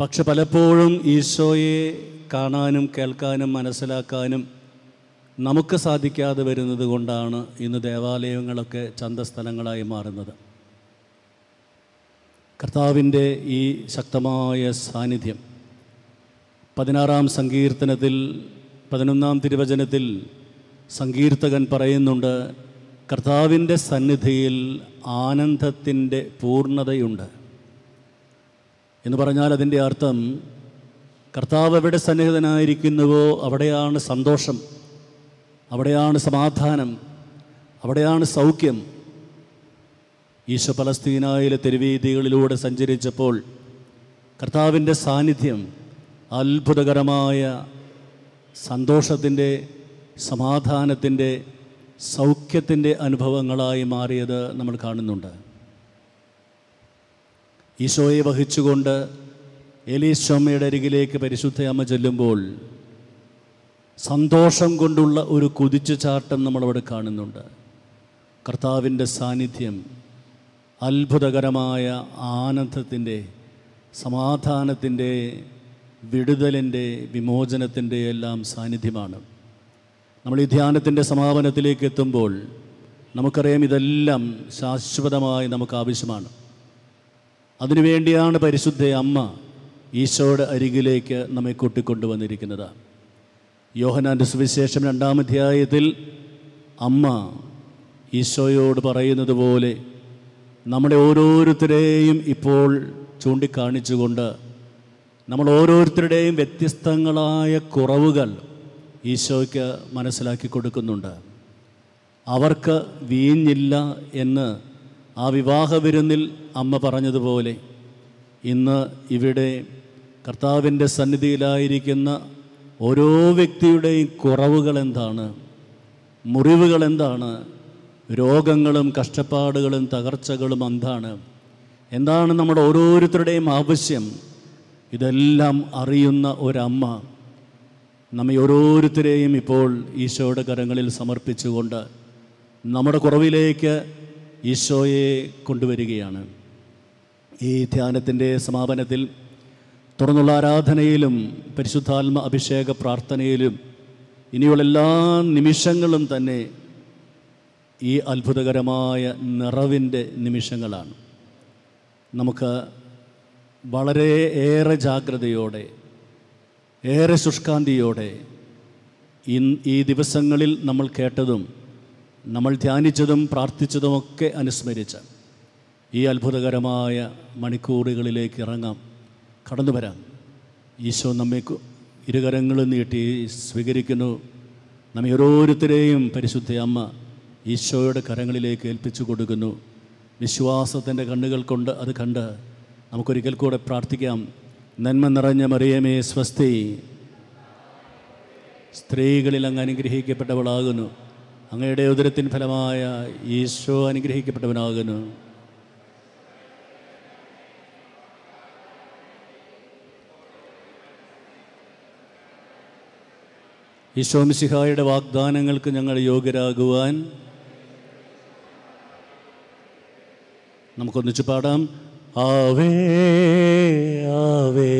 പക്ഷെ പലപ്പോഴും ഈശോയെ കാണാനും കേൾക്കാനും മനസ്സിലാക്കാനും നമുക്ക് സാധിക്കാതെ വരുന്നത് കൊണ്ടാണ് ഇന്ന് ദേവാലയങ്ങളൊക്കെ ചന്തസ്ഥലങ്ങളായി മാറുന്നത് കർത്താവിൻ്റെ ഈ ശക്തമായ സാന്നിധ്യം പതിനാറാം സങ്കീർത്തനത്തിൽ പതിനൊന്നാം തിരുവചനത്തിൽ സങ്കീർത്തകൻ പറയുന്നുണ്ട് കർത്താവിൻ്റെ സന്നിധിയിൽ ആനന്ദത്തിൻ്റെ പൂർണ്ണതയുണ്ട് എന്ന് പറഞ്ഞാൽ അതിൻ്റെ അർത്ഥം കർത്താവ് എവിടെ സന്നിഹിതനായിരിക്കുന്നുവോ അവിടെയാണ് സന്തോഷം അവിടെയാണ് സമാധാനം അവിടെയാണ് സൗഖ്യം ഈശോ പലസ്തീനായിലെ തെരുവീതികളിലൂടെ സഞ്ചരിച്ചപ്പോൾ കർത്താവിൻ്റെ സാന്നിധ്യം അത്ഭുതകരമായ സന്തോഷത്തിൻ്റെ സമാധാനത്തിൻ്റെ സൗഖ്യത്തിൻ്റെ അനുഭവങ്ങളായി മാറിയത് നമ്മൾ കാണുന്നുണ്ട് ഈശോയെ വഹിച്ചുകൊണ്ട് എലീശ്വമ്മയുടെ അരികിലേക്ക് പരിശുദ്ധ അമ്മ ചെല്ലുമ്പോൾ സന്തോഷം കൊണ്ടുള്ള ഒരു കുതിച്ചു ചാട്ടം നമ്മളവിടെ കാണുന്നുണ്ട് കർത്താവിൻ്റെ സാന്നിധ്യം അത്ഭുതകരമായ ആനന്ദത്തിൻ്റെ സമാധാനത്തിൻ്റെ വിടുതലിൻ്റെ വിമോചനത്തിൻ്റെ എല്ലാം സാന്നിധ്യമാണ് നമ്മൾ ഈ ധ്യാനത്തിൻ്റെ സമാപനത്തിലേക്ക് എത്തുമ്പോൾ നമുക്കറിയാം ഇതെല്ലാം ശാശ്വതമായി നമുക്ക് ആവശ്യമാണ് അതിനുവേണ്ടിയാണ് പരിശുദ്ധ അമ്മ ഈശോയുടെ അരികിലേക്ക് നമ്മെ കൂട്ടിക്കൊണ്ടുവന്നിരിക്കുന്നത് യോഹനാൻ്റെ സുവിശേഷം രണ്ടാം അധ്യായത്തിൽ അമ്മ ഈശോയോട് പറയുന്നത് പോലെ നമ്മുടെ ഓരോരുത്തരെയും ഇപ്പോൾ ചൂണ്ടിക്കാണിച്ചുകൊണ്ട് നമ്മൾ ഓരോരുത്തരുടെയും വ്യത്യസ്തങ്ങളായ കുറവുകൾ ഈശോയ്ക്ക് മനസ്സിലാക്കി കൊടുക്കുന്നുണ്ട് അവർക്ക് വീഞ്ഞില്ല എന്ന് ആ വിവാഹ വിരുന്നിൽ അമ്മ പറഞ്ഞതുപോലെ ഇന്ന് ഇവിടെ കർത്താവിൻ്റെ സന്നിധിയിലായിരിക്കുന്ന ഓരോ വ്യക്തിയുടെയും കുറവുകൾ എന്താണ് മുറിവുകൾ എന്താണ് രോഗങ്ങളും കഷ്ടപ്പാടുകളും തകർച്ചകളും എന്താണ് എന്താണ് നമ്മുടെ ഓരോരുത്തരുടെയും ആവശ്യം ഇതെല്ലാം അറിയുന്ന ഒരമ്മ നമ്മെ ഓരോരുത്തരെയും ഇപ്പോൾ ഈശോയുടെ കരങ്ങളിൽ സമർപ്പിച്ചുകൊണ്ട് നമ്മുടെ കുറവിലേക്ക് ഈശോയെ കൊണ്ടുവരികയാണ് ഈ ധ്യാനത്തിൻ്റെ സമാപനത്തിൽ തുറന്നുള്ള ആരാധനയിലും പരിശുദ്ധാത്മ അഭിഷേക പ്രാർത്ഥനയിലും ഇനിയുള്ള എല്ലാ നിമിഷങ്ങളും തന്നെ ഈ അത്ഭുതകരമായ നിറവിൻ്റെ നിമിഷങ്ങളാണ് നമുക്ക് വളരെ ഏറെ ജാഗ്രതയോടെ ഏറെ ശുഷ്കാന്തിയോടെ ഈ ദിവസങ്ങളിൽ നമ്മൾ കേട്ടതും നമ്മൾ ധ്യാനിച്ചതും പ്രാർത്ഥിച്ചതുമൊക്കെ അനുസ്മരിച്ച് ഈ അത്ഭുതകരമായ മണിക്കൂറുകളിലേക്ക് ഇറങ്ങാം കടന്നു വരാം ഈശോ നമ്മെ ഇരുകരങ്ങളും നീട്ടി സ്വീകരിക്കുന്നു നമ്മെ ഓരോരുത്തരെയും പരിശുദ്ധ അമ്മ ഈശോയുടെ കരങ്ങളിലേക്ക് ഏൽപ്പിച്ചു കൊടുക്കുന്നു വിശ്വാസത്തിൻ്റെ കണ്ണുകൾ കൊണ്ട് അത് കണ്ട് നമുക്കൊരിക്കൽ കൂടെ പ്രാർത്ഥിക്കാം നന്മ നിറഞ്ഞ മറിയമേ സ്വസ്തി സ്ത്രീകളിൽ അങ്ങ് അനുഗ്രഹിക്കപ്പെട്ടവളാകുന്നു അങ്ങയുടെ ഉദരത്തിൻ ഫലമായ ഈശോ അനുഗ്രഹിക്കപ്പെട്ടവനാകുന്നു ഈശോ മിസിഹായുടെ വാഗ്ദാനങ്ങൾക്ക് ഞങ്ങൾ യോഗ്യരാകുവാൻ നമുക്കൊന്നിച്ച് പാടാം ആവേ ആവേ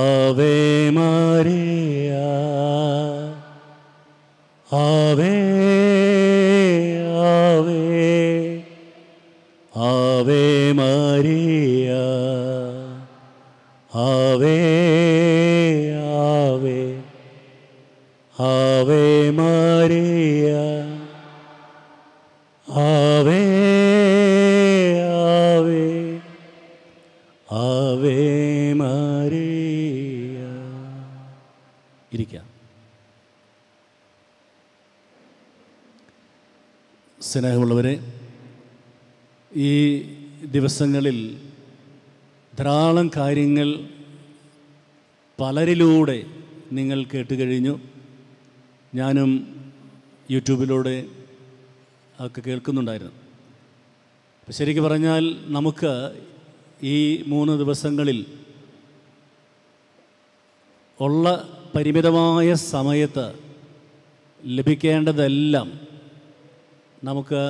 ആവേ മാറിയാ ആവേ ആവേ ആവേ മരിയ ആവേ ആവേ ആവേ മരിയ സ്നേഹമുള്ളവരെ ഈ ദിവസങ്ങളിൽ ധാരാളം കാര്യങ്ങൾ പലരിലൂടെ നിങ്ങൾ കേട്ട് കഴിഞ്ഞു ഞാനും യൂട്യൂബിലൂടെ ഒക്കെ കേൾക്കുന്നുണ്ടായിരുന്നു അപ്പം ശരിക്കും പറഞ്ഞാൽ നമുക്ക് ഈ മൂന്ന് ദിവസങ്ങളിൽ ഉള്ള പരിമിതമായ സമയത്ത് ലഭിക്കേണ്ടതെല്ലാം നമുക്ക്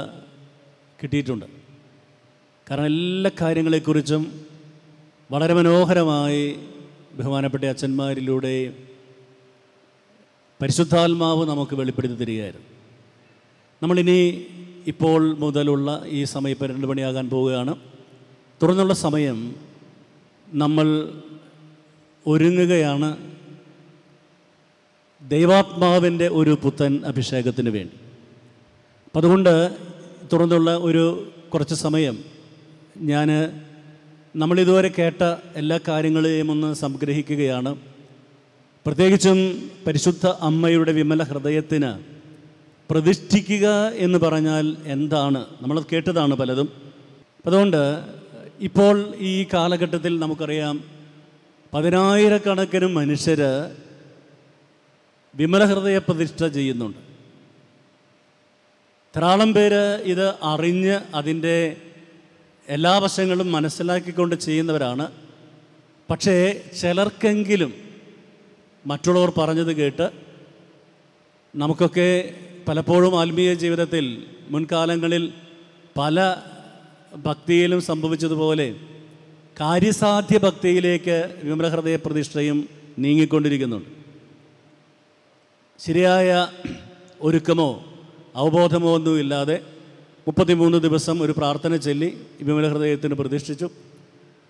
കിട്ടിയിട്ടുണ്ട് കാരണം എല്ലാ കാര്യങ്ങളെക്കുറിച്ചും വളരെ മനോഹരമായി ബഹുമാനപ്പെട്ട അച്ഛന്മാരിലൂടെ പരിശുദ്ധാത്മാവ് നമുക്ക് വെളിപ്പെടുത്തി തരികയായിരുന്നു നമ്മളിനി ഇപ്പോൾ മുതലുള്ള ഈ സമയം ഇപ്പം രണ്ട് മണിയാകാൻ പോവുകയാണ് തുടർന്നുള്ള സമയം നമ്മൾ ഒരുങ്ങുകയാണ് ദൈവാത്മാവിൻ്റെ ഒരു പുത്തൻ അഭിഷേകത്തിന് വേണ്ടി അപ്പം അതുകൊണ്ട് തുടർന്നുള്ള ഒരു കുറച്ച് സമയം ഞാൻ നമ്മളിതുവരെ കേട്ട എല്ലാ കാര്യങ്ങളെയും ഒന്ന് സംഗ്രഹിക്കുകയാണ് പ്രത്യേകിച്ചും പരിശുദ്ധ അമ്മയുടെ വിമല ഹൃദയത്തിന് പ്രതിഷ്ഠിക്കുക എന്ന് പറഞ്ഞാൽ എന്താണ് നമ്മൾ കേട്ടതാണ് പലതും അതുകൊണ്ട് ഇപ്പോൾ ഈ കാലഘട്ടത്തിൽ നമുക്കറിയാം പതിനായിരക്കണക്കിന് മനുഷ്യർ വിമല ഹൃദയ പ്രതിഷ്ഠ ചെയ്യുന്നുണ്ട് ധാരാളം പേര് ഇത് അറിഞ്ഞ് അതിൻ്റെ എല്ലാ വശങ്ങളും മനസ്സിലാക്കിക്കൊണ്ട് ചെയ്യുന്നവരാണ് പക്ഷേ ചിലർക്കെങ്കിലും മറ്റുള്ളവർ പറഞ്ഞത് കേട്ട് നമുക്കൊക്കെ പലപ്പോഴും ആത്മീയ ജീവിതത്തിൽ മുൻകാലങ്ങളിൽ പല ഭക്തിയിലും സംഭവിച്ചതുപോലെ കാര്യസാധ്യ ഭക്തിയിലേക്ക് വിമലഹൃദയ പ്രതിഷ്ഠയും നീങ്ങിക്കൊണ്ടിരിക്കുന്നുണ്ട് ശരിയായ ഒരുക്കമോ ഒന്നുമില്ലാതെ മുപ്പത്തിമൂന്ന് ദിവസം ഒരു പ്രാർത്ഥന ചൊല്ലി വിമല ഹൃദയത്തിന് പ്രതിഷ്ഠിച്ചു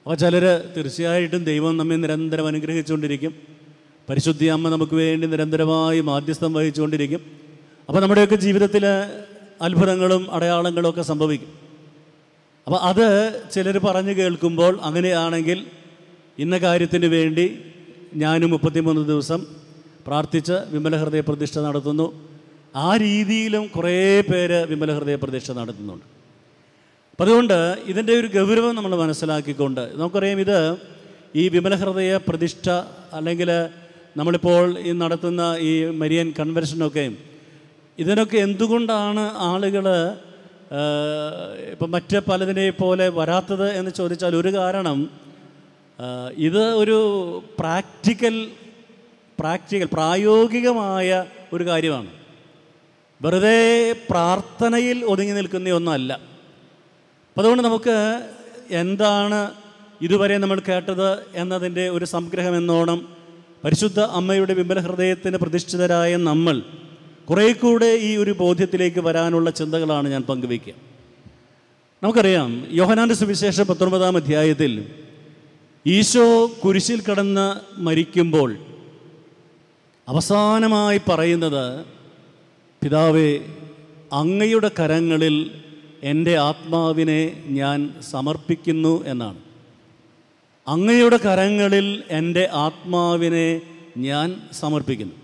അപ്പോൾ ചിലർ തീർച്ചയായിട്ടും ദൈവം നമ്മെ നിരന്തരം അനുഗ്രഹിച്ചുകൊണ്ടിരിക്കും പരിശുദ്ധി അമ്മ നമുക്ക് വേണ്ടി നിരന്തരമായി മാധ്യസ്ഥം വഹിച്ചുകൊണ്ടിരിക്കും അപ്പോൾ നമ്മുടെയൊക്കെ ജീവിതത്തിൽ അത്ഭുതങ്ങളും അടയാളങ്ങളും ഒക്കെ സംഭവിക്കും അപ്പോൾ അത് ചിലർ പറഞ്ഞു കേൾക്കുമ്പോൾ അങ്ങനെയാണെങ്കിൽ ഇന്ന കാര്യത്തിന് വേണ്ടി ഞാനും മുപ്പത്തിമൂന്ന് ദിവസം പ്രാർത്ഥിച്ച് വിമല ഹൃദയ പ്രതിഷ്ഠ നടത്തുന്നു ആ രീതിയിലും കുറേ പേര് വിമല ഹൃദയ പ്രതീക്ഷ നടത്തുന്നുണ്ട് അപ്പം അതുകൊണ്ട് ഇതിൻ്റെ ഒരു ഗൗരവം നമ്മൾ മനസ്സിലാക്കിക്കൊണ്ട് നമുക്കറിയാം ഇത് ഈ വിമല ഹൃദയ പ്രതിഷ്ഠ അല്ലെങ്കിൽ നമ്മളിപ്പോൾ ഈ നടത്തുന്ന ഈ മരിയൻ കൺവെൻഷനൊക്കെയും ഇതിനൊക്കെ എന്തുകൊണ്ടാണ് ആളുകൾ ഇപ്പം മറ്റ് പലതിനെ പോലെ വരാത്തത് എന്ന് ചോദിച്ചാൽ ഒരു കാരണം ഇത് ഒരു പ്രാക്ടിക്കൽ പ്രാക്ടിക്കൽ പ്രായോഗികമായ ഒരു കാര്യമാണ് വെറുതെ പ്രാർത്ഥനയിൽ ഒതുങ്ങി നിൽക്കുന്ന ഒന്നല്ല അപ്പം അതുകൊണ്ട് നമുക്ക് എന്താണ് ഇതുവരെ നമ്മൾ കേട്ടത് എന്നതിൻ്റെ ഒരു സംഗ്രഹം എന്നോണം പരിശുദ്ധ അമ്മയുടെ വിമല ഹൃദയത്തിന് പ്രതിഷ്ഠിതരായ നമ്മൾ കുറേ കൂടെ ഈ ഒരു ബോധ്യത്തിലേക്ക് വരാനുള്ള ചിന്തകളാണ് ഞാൻ പങ്കുവയ്ക്കുക നമുക്കറിയാം യോഹനാൻ്റെ സുവിശേഷം പത്തൊൻപതാം അധ്യായത്തിൽ ഈശോ കുരിശിൽ കടന്ന് മരിക്കുമ്പോൾ അവസാനമായി പറയുന്നത് പിതാവേ അങ്ങയുടെ കരങ്ങളിൽ എൻ്റെ ആത്മാവിനെ ഞാൻ സമർപ്പിക്കുന്നു എന്നാണ് അങ്ങയുടെ കരങ്ങളിൽ എൻ്റെ ആത്മാവിനെ ഞാൻ സമർപ്പിക്കുന്നു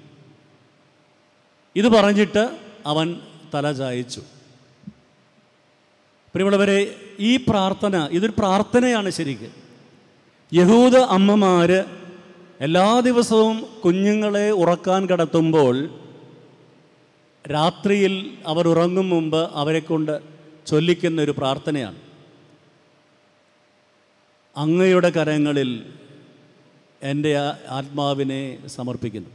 ഇത് പറഞ്ഞിട്ട് അവൻ തല ചായച്ചു പ്രിയമുള്ളവരെ ഈ പ്രാർത്ഥന ഇതൊരു പ്രാർത്ഥനയാണ് ശരിക്ക് യഹൂദ അമ്മമാർ എല്ലാ ദിവസവും കുഞ്ഞുങ്ങളെ ഉറക്കാൻ കിടത്തുമ്പോൾ രാത്രിയിൽ അവർ ഉറങ്ങും മുമ്പ് അവരെക്കൊണ്ട് ചൊല്ലിക്കുന്ന ഒരു പ്രാർത്ഥനയാണ് അങ്ങയുടെ കരങ്ങളിൽ എൻ്റെ ആത്മാവിനെ സമർപ്പിക്കുന്നു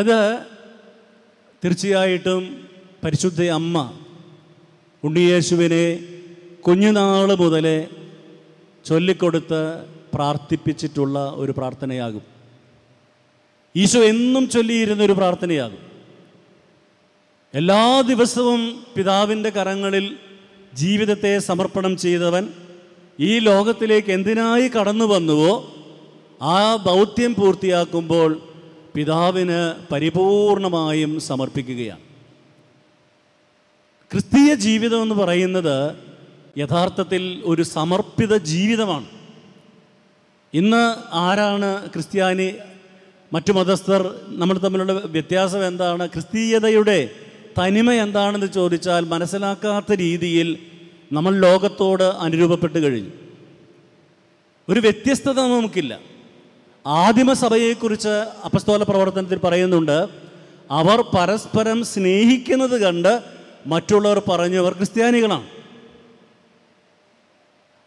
അത് തീർച്ചയായിട്ടും പരിശുദ്ധ അമ്മ ഉണ്ണിയേശുവിനെ കുഞ്ഞുനാൾ മുതലേ ചൊല്ലിക്കൊടുത്ത് പ്രാർത്ഥിപ്പിച്ചിട്ടുള്ള ഒരു പ്രാർത്ഥനയാകും ഈശോ എന്നും ചൊല്ലിയിരുന്ന ഒരു പ്രാർത്ഥനയാകും എല്ലാ ദിവസവും പിതാവിൻ്റെ കരങ്ങളിൽ ജീവിതത്തെ സമർപ്പണം ചെയ്തവൻ ഈ ലോകത്തിലേക്ക് എന്തിനായി കടന്നു വന്നുവോ ആ ദൗത്യം പൂർത്തിയാക്കുമ്പോൾ പിതാവിന് പരിപൂർണമായും സമർപ്പിക്കുകയാണ് ക്രിസ്തീയ ജീവിതം എന്ന് പറയുന്നത് യഥാർത്ഥത്തിൽ ഒരു സമർപ്പിത ജീവിതമാണ് ഇന്ന് ആരാണ് ക്രിസ്ത്യാനി മറ്റു മതസ്ഥർ നമ്മൾ തമ്മിലുള്ള വ്യത്യാസം എന്താണ് ക്രിസ്തീയതയുടെ തനിമ എന്താണെന്ന് ചോദിച്ചാൽ മനസ്സിലാക്കാത്ത രീതിയിൽ നമ്മൾ ലോകത്തോട് അനുരൂപപ്പെട്ട് കഴിഞ്ഞു ഒരു വ്യത്യസ്തത നമുക്കില്ല ആദിമസഭയെക്കുറിച്ച് അപസ്തോല പ്രവർത്തനത്തിൽ പറയുന്നുണ്ട് അവർ പരസ്പരം സ്നേഹിക്കുന്നത് കണ്ട് മറ്റുള്ളവർ പറഞ്ഞു അവർ ക്രിസ്ത്യാനികളാണ്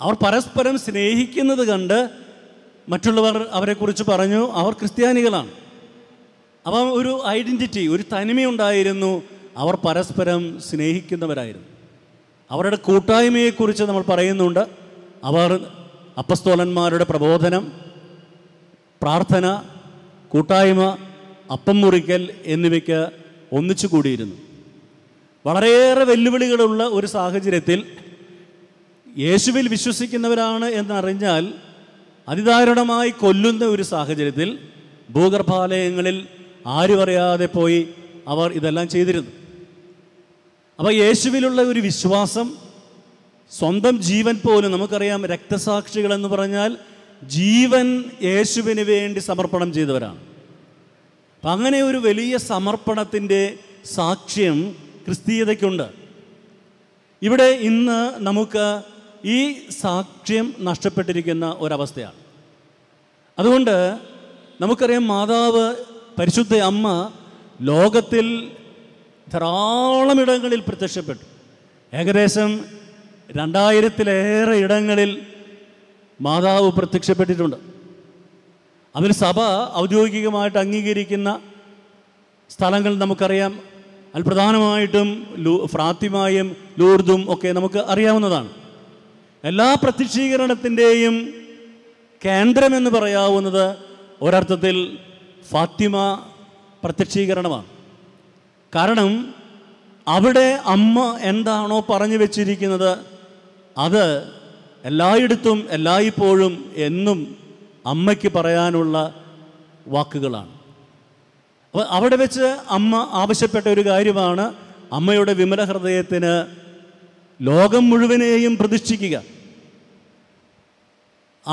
അവർ പരസ്പരം സ്നേഹിക്കുന്നത് കണ്ട് മറ്റുള്ളവർ അവരെക്കുറിച്ച് പറഞ്ഞു അവർ ക്രിസ്ത്യാനികളാണ് അപ്പം ഒരു ഐഡൻറ്റിറ്റി ഒരു തനിമയുണ്ടായിരുന്നു അവർ പരസ്പരം സ്നേഹിക്കുന്നവരായിരുന്നു അവരുടെ കൂട്ടായ്മയെക്കുറിച്ച് നമ്മൾ പറയുന്നുണ്ട് അവർ അപ്പസ്തോലന്മാരുടെ പ്രബോധനം പ്രാർത്ഥന കൂട്ടായ്മ അപ്പം മുറിക്കൽ എന്നിവയ്ക്ക് ഒന്നിച്ചു കൂടിയിരുന്നു വളരെയേറെ വെല്ലുവിളികളുള്ള ഒരു സാഹചര്യത്തിൽ യേശുവിൽ വിശ്വസിക്കുന്നവരാണ് എന്നറിഞ്ഞാൽ അതിദാരുണമായി കൊല്ലുന്ന ഒരു സാഹചര്യത്തിൽ ഭൂഗർഭാലയങ്ങളിൽ ആരും അറിയാതെ പോയി അവർ ഇതെല്ലാം ചെയ്തിരുന്നു അപ്പോൾ യേശുവിലുള്ള ഒരു വിശ്വാസം സ്വന്തം ജീവൻ പോലും നമുക്കറിയാം രക്തസാക്ഷികൾ എന്ന് പറഞ്ഞാൽ ജീവൻ യേശുവിന് വേണ്ടി സമർപ്പണം ചെയ്തവരാണ് അപ്പം അങ്ങനെ ഒരു വലിയ സമർപ്പണത്തിൻ്റെ സാക്ഷ്യം ക്രിസ്തീയതയ്ക്കുണ്ട് ഇവിടെ ഇന്ന് നമുക്ക് ഈ സാക്ഷ്യം നഷ്ടപ്പെട്ടിരിക്കുന്ന ഒരവസ്ഥയാണ് അതുകൊണ്ട് നമുക്കറിയാം മാതാവ് പരിശുദ്ധ അമ്മ ലോകത്തിൽ ധാരാളം ഇടങ്ങളിൽ പ്രത്യക്ഷപ്പെട്ടു ഏകദേശം രണ്ടായിരത്തിലേറെ ഇടങ്ങളിൽ മാതാവ് പ്രത്യക്ഷപ്പെട്ടിട്ടുണ്ട് അതിന് സഭ ഔദ്യോഗികമായിട്ട് അംഗീകരിക്കുന്ന സ്ഥലങ്ങൾ നമുക്കറിയാം അൽപ്രധാനമായിട്ടും പ്രധാനമായിട്ടും ലൂ ഫ്രാത്തിമായും ലൂർദും ഒക്കെ നമുക്ക് അറിയാവുന്നതാണ് എല്ലാ പ്രത്യക്ഷീകരണത്തിൻ്റെയും കേന്ദ്രമെന്ന് പറയാവുന്നത് ഒരർത്ഥത്തിൽ ഫാത്തിമ പ്രത്യക്ഷീകരണമാണ് കാരണം അവിടെ അമ്മ എന്താണോ പറഞ്ഞു വെച്ചിരിക്കുന്നത് അത് എല്ലായിടത്തും എല്ലായ്പ്പോഴും എന്നും അമ്മയ്ക്ക് പറയാനുള്ള വാക്കുകളാണ് അപ്പോൾ അവിടെ വെച്ച് അമ്മ ആവശ്യപ്പെട്ട ഒരു കാര്യമാണ് അമ്മയുടെ വിമല ഹൃദയത്തിന് ലോകം മുഴുവനെയും പ്രതിഷ്ഠിക്കുക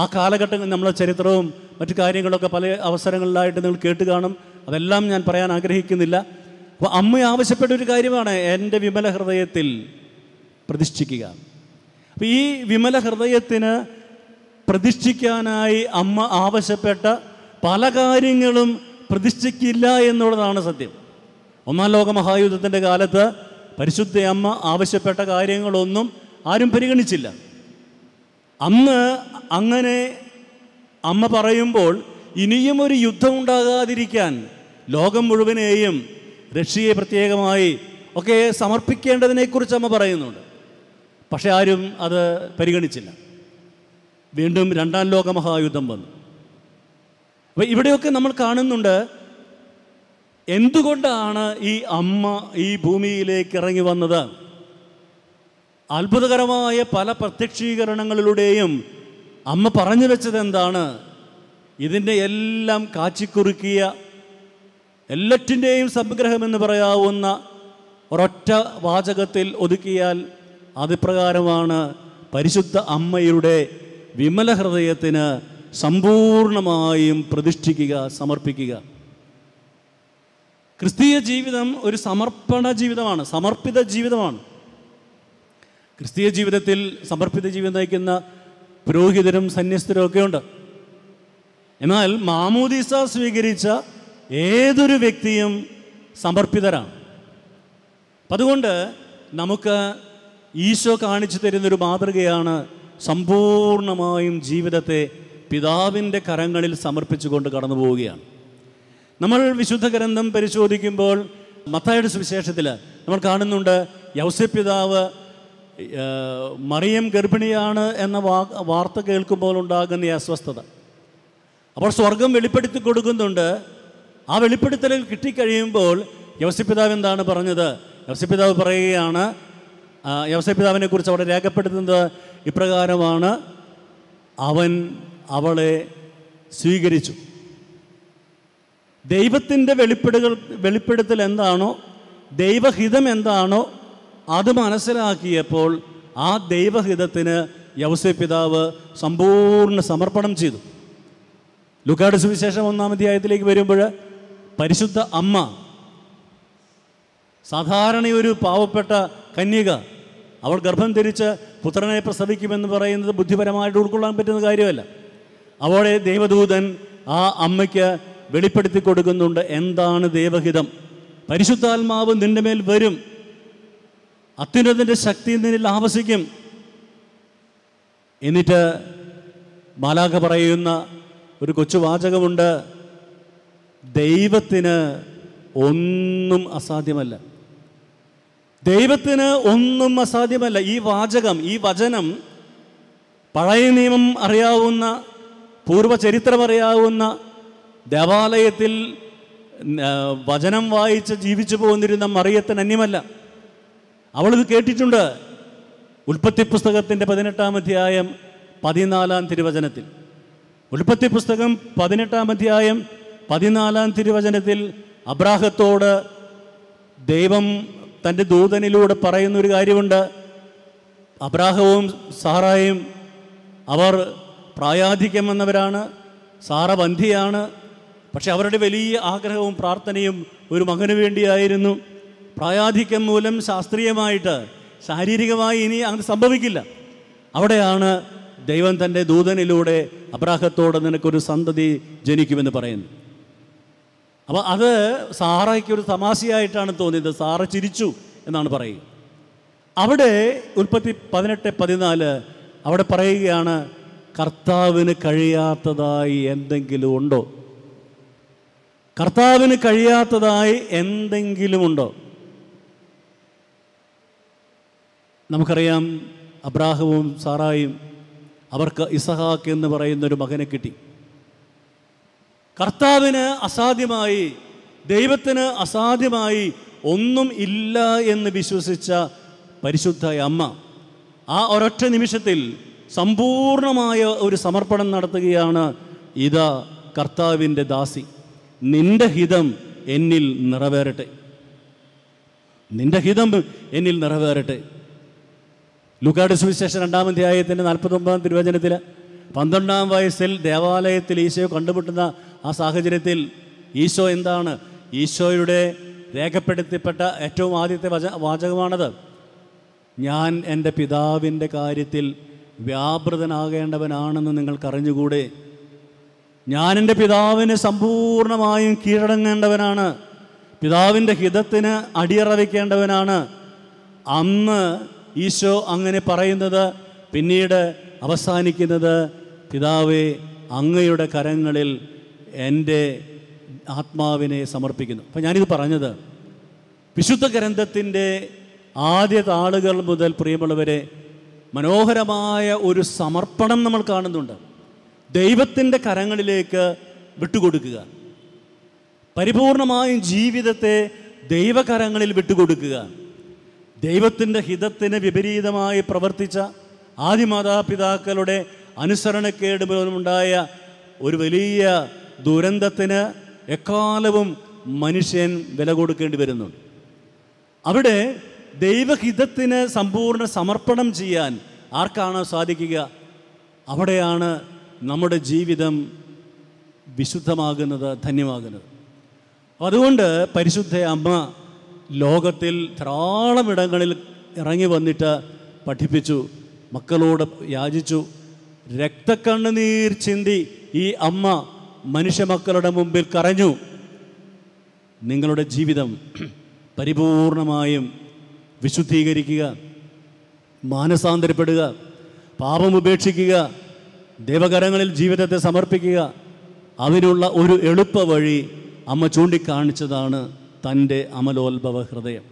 ആ കാലഘട്ടങ്ങൾ നമ്മളെ ചരിത്രവും മറ്റു കാര്യങ്ങളൊക്കെ പല അവസരങ്ങളിലായിട്ട് നിങ്ങൾ കേട്ട് കാണും അതെല്ലാം ഞാൻ പറയാൻ ആഗ്രഹിക്കുന്നില്ല അപ്പോൾ അമ്മ ആവശ്യപ്പെട്ട ഒരു കാര്യമാണ് എൻ്റെ വിമല ഹൃദയത്തിൽ പ്രതിഷ്ഠിക്കുക അപ്പോൾ ഈ വിമല ഹൃദയത്തിന് പ്രതിഷ്ഠിക്കാനായി അമ്മ ആവശ്യപ്പെട്ട പല കാര്യങ്ങളും പ്രതിഷ്ഠിക്കില്ല എന്നുള്ളതാണ് സത്യം ഒന്നാം ലോക മഹായുദ്ധത്തിൻ്റെ കാലത്ത് പരിശുദ്ധ അമ്മ ആവശ്യപ്പെട്ട കാര്യങ്ങളൊന്നും ആരും പരിഗണിച്ചില്ല അന്ന് അങ്ങനെ അമ്മ പറയുമ്പോൾ ഇനിയും ഒരു യുദ്ധം ഉണ്ടാകാതിരിക്കാൻ ലോകം മുഴുവനെയും രക്ഷയെ പ്രത്യേകമായി ഒക്കെ സമർപ്പിക്കേണ്ടതിനെക്കുറിച്ച് അമ്മ പറയുന്നുണ്ട് പക്ഷേ ആരും അത് പരിഗണിച്ചില്ല വീണ്ടും രണ്ടാം ലോക മഹായുദ്ധം വന്നു അപ്പം ഇവിടെയൊക്കെ നമ്മൾ കാണുന്നുണ്ട് എന്തുകൊണ്ടാണ് ഈ അമ്മ ഈ ഭൂമിയിലേക്ക് ഇറങ്ങി വന്നത് അത്ഭുതകരമായ പല പ്രത്യക്ഷീകരണങ്ങളിലൂടെയും അമ്മ പറഞ്ഞു വെച്ചത് എന്താണ് ഇതിൻ്റെ എല്ലാം കാച്ചിക്കുറുക്കിയ എല്ലാറ്റിൻ്റെയും സംഗ്രഹമെന്ന് പറയാവുന്ന ഒരൊറ്റ വാചകത്തിൽ ഒതുക്കിയാൽ അതിപ്രകാരമാണ് പരിശുദ്ധ അമ്മയുടെ വിമല ഹൃദയത്തിന് സമ്പൂർണമായും പ്രതിഷ്ഠിക്കുക സമർപ്പിക്കുക ക്രിസ്തീയ ജീവിതം ഒരു സമർപ്പണ ജീവിതമാണ് സമർപ്പിത ജീവിതമാണ് ക്രിസ്തീയ ജീവിതത്തിൽ സമർപ്പിത ജീവിതം നയിക്കുന്ന പുരോഹിതരും സന്യസ്തരും ഒക്കെ ഉണ്ട് എന്നാൽ മാമൂദിസ സ്വീകരിച്ച ഏതൊരു വ്യക്തിയും സമർപ്പിതരാണ് അപ്പം അതുകൊണ്ട് നമുക്ക് ഈശോ കാണിച്ചു തരുന്നൊരു മാതൃകയാണ് സമ്പൂർണമായും ജീവിതത്തെ പിതാവിൻ്റെ കരങ്ങളിൽ സമർപ്പിച്ചുകൊണ്ട് കടന്നു പോവുകയാണ് നമ്മൾ വിശുദ്ധ ഗ്രന്ഥം പരിശോധിക്കുമ്പോൾ മത്തായുടെ സുവിശേഷത്തിൽ നമ്മൾ കാണുന്നുണ്ട് പിതാവ് മറിയം ഗർഭിണിയാണ് എന്ന വാർത്ത കേൾക്കുമ്പോൾ ഉണ്ടാകുന്ന ഈ അസ്വസ്ഥത അപ്പോൾ സ്വർഗം വെളിപ്പെടുത്തി കൊടുക്കുന്നുണ്ട് ആ വെളിപ്പെടുത്തലിൽ കിട്ടിക്കഴിയുമ്പോൾ യവസപിതാവ് എന്താണ് പറഞ്ഞത് യവസപിതാവ് പറയുകയാണ് യവസപിതാവിനെ കുറിച്ച് അവിടെ രേഖപ്പെടുത്തുന്നത് ഇപ്രകാരമാണ് അവൻ അവളെ സ്വീകരിച്ചു ദൈവത്തിൻ്റെ വെളിപ്പെടുകൾ വെളിപ്പെടുത്തൽ എന്താണോ ദൈവഹിതം എന്താണോ അത് മനസ്സിലാക്കിയപ്പോൾ ആ ദൈവഹിതത്തിന് യവസപിതാവ് സമ്പൂർണ്ണ സമർപ്പണം ചെയ്തു ലുക്കാട് സുവിശേഷം ഒന്നാം അധ്യായത്തിലേക്ക് വരുമ്പോൾ പരിശുദ്ധ അമ്മ സാധാരണ ഒരു പാവപ്പെട്ട കന്യക അവൾ ഗർഭം ധരിച്ച് പുത്രനെ പ്രസവിക്കുമെന്ന് പറയുന്നത് ബുദ്ധിപരമായിട്ട് ഉൾക്കൊള്ളാൻ പറ്റുന്ന കാര്യമല്ല അവളെ ദൈവദൂതൻ ആ അമ്മയ്ക്ക് വെളിപ്പെടുത്തി കൊടുക്കുന്നുണ്ട് എന്താണ് ദേവഹിതം പരിശുദ്ധാത്മാവ് നിന്റെ മേൽ വരും അത്യുന്നതിൻ്റെ ശക്തി നിന്നിൽ ആവസിക്കും എന്നിട്ട് ബാലാഖ പറയുന്ന ഒരു കൊച്ചു വാചകമുണ്ട് ദൈവത്തിന് ഒന്നും അസാധ്യമല്ല ദൈവത്തിന് ഒന്നും അസാധ്യമല്ല ഈ വാചകം ഈ വചനം പഴയ നിയമം അറിയാവുന്ന പൂർവചരിത്രം അറിയാവുന്ന ദേവാലയത്തിൽ വചനം വായിച്ച് ജീവിച്ചു പോന്നിരുന്ന മറിയത്തിന് അന്യമല്ല അവളിത് കേട്ടിട്ടുണ്ട് ഉൽപ്പത്തി പുസ്തകത്തിൻ്റെ പതിനെട്ടാം അധ്യായം പതിനാലാം തിരുവചനത്തിൽ ഉൽപ്പത്തി പുസ്തകം പതിനെട്ടാം അധ്യായം പതിനാലാം തിരുവചനത്തിൽ അബ്രാഹത്തോട് ദൈവം തൻ്റെ ദൂതനിലൂടെ പറയുന്നൊരു കാര്യമുണ്ട് അബ്രാഹവും സാറായും അവർ പ്രായാധിക്യം വന്നവരാണ് സാറ ബന്ധിയാണ് പക്ഷെ അവരുടെ വലിയ ആഗ്രഹവും പ്രാർത്ഥനയും ഒരു മകന് വേണ്ടിയായിരുന്നു പ്രായാധിക്യം മൂലം ശാസ്ത്രീയമായിട്ട് ശാരീരികമായി ഇനി അങ്ങനെ സംഭവിക്കില്ല അവിടെയാണ് ദൈവം തൻ്റെ ദൂതനിലൂടെ അബ്രാഹത്തോടെ നിനക്കൊരു സന്തതി ജനിക്കുമെന്ന് പറയുന്നു അപ്പോൾ അത് സാറയ്ക്ക് ഒരു തമാശയായിട്ടാണ് തോന്നിയത് സാറ ചിരിച്ചു എന്നാണ് പറയുക അവിടെ ഉൽപ്പത്തി പതിനെട്ട് പതിനാല് അവിടെ പറയുകയാണ് കർത്താവിന് കഴിയാത്തതായി എന്തെങ്കിലും ഉണ്ടോ കർത്താവിന് കഴിയാത്തതായി എന്തെങ്കിലുമുണ്ടോ നമുക്കറിയാം അബ്രാഹവും സാറായും അവർക്ക് ഇസഹാക്ക് എന്ന് പറയുന്നൊരു മകനെ കിട്ടി കർത്താവിന് അസാധ്യമായി ദൈവത്തിന് അസാധ്യമായി ഒന്നും ഇല്ല എന്ന് വിശ്വസിച്ച പരിശുദ്ധ അമ്മ ആ ഒരൊറ്റ നിമിഷത്തിൽ സമ്പൂർണമായ ഒരു സമർപ്പണം നടത്തുകയാണ് ഇതാ കർത്താവിൻ്റെ ദാസി നിന്റെ ഹിതം എന്നിൽ നിറവേറട്ടെ നിന്റെ ഹിതം എന്നിൽ നിറവേറട്ടെ ലുക്കാട് സുവിശേഷം രണ്ടാം അധ്യായത്തിൻ്റെ നാൽപ്പത്തൊമ്പതാം തിരുവചനത്തിൽ പന്ത്രണ്ടാം വയസ്സിൽ ദേവാലയത്തിൽ ഈശോ കണ്ടുമുട്ടുന്ന ആ സാഹചര്യത്തിൽ ഈശോ എന്താണ് ഈശോയുടെ രേഖപ്പെടുത്തിപ്പെട്ട ഏറ്റവും ആദ്യത്തെ വച വാചകമാണത് ഞാൻ എൻ്റെ പിതാവിൻ്റെ കാര്യത്തിൽ വ്യാപൃതനാകേണ്ടവനാണെന്ന് നിങ്ങൾക്കറിഞ്ഞുകൂടെ ഞാൻ എൻ്റെ പിതാവിന് സമ്പൂർണമായും കീഴടങ്ങേണ്ടവനാണ് പിതാവിൻ്റെ ഹിതത്തിന് അടിയറവയ്ക്കേണ്ടവനാണ് അന്ന് ഈശോ അങ്ങനെ പറയുന്നത് പിന്നീട് അവസാനിക്കുന്നത് പിതാവേ അങ്ങയുടെ കരങ്ങളിൽ എൻ്റെ ആത്മാവിനെ സമർപ്പിക്കുന്നു അപ്പം ഞാനിത് പറഞ്ഞത് വിശുദ്ധ ഗ്രന്ഥത്തിൻ്റെ ആദ്യ താളുകൾ മുതൽ പ്രിയമുള്ളവരെ മനോഹരമായ ഒരു സമർപ്പണം നമ്മൾ കാണുന്നുണ്ട് ദൈവത്തിൻ്റെ കരങ്ങളിലേക്ക് വിട്ടുകൊടുക്കുക പരിപൂർണമായും ജീവിതത്തെ ദൈവകരങ്ങളിൽ വിട്ടുകൊടുക്കുക ദൈവത്തിൻ്റെ ഹിതത്തിന് വിപരീതമായി പ്രവർത്തിച്ച ആദിമാതാപിതാക്കളുടെ അനുസരണക്കേട് മൂലമുണ്ടായ ഒരു വലിയ ദുരന്തത്തിന് എക്കാലവും മനുഷ്യൻ വില കൊടുക്കേണ്ടി വരുന്നുണ്ട് അവിടെ ദൈവഹിതത്തിന് സമ്പൂർണ്ണ സമർപ്പണം ചെയ്യാൻ ആർക്കാണ് സാധിക്കുക അവിടെയാണ് നമ്മുടെ ജീവിതം വിശുദ്ധമാകുന്നത് ധന്യമാകുന്നത് അതുകൊണ്ട് പരിശുദ്ധ അമ്മ ലോകത്തിൽ ധാരാളം ഇടങ്ങളിൽ ഇറങ്ങി വന്നിട്ട് പഠിപ്പിച്ചു മക്കളോട് യാചിച്ചു രക്തക്കണ്ണുനീർ ചിന്തി ഈ അമ്മ മനുഷ്യമക്കളുടെ മുമ്പിൽ കരഞ്ഞു നിങ്ങളുടെ ജീവിതം പരിപൂർണമായും വിശുദ്ധീകരിക്കുക മാനസാന്തരപ്പെടുക പാപം ഉപേക്ഷിക്കുക ദേവകരങ്ങളിൽ ജീവിതത്തെ സമർപ്പിക്കുക അതിനുള്ള ഒരു എളുപ്പ വഴി അമ്മ ചൂണ്ടിക്കാണിച്ചതാണ് തൻ്റെ അമലോത്ഭവ ഹൃദയം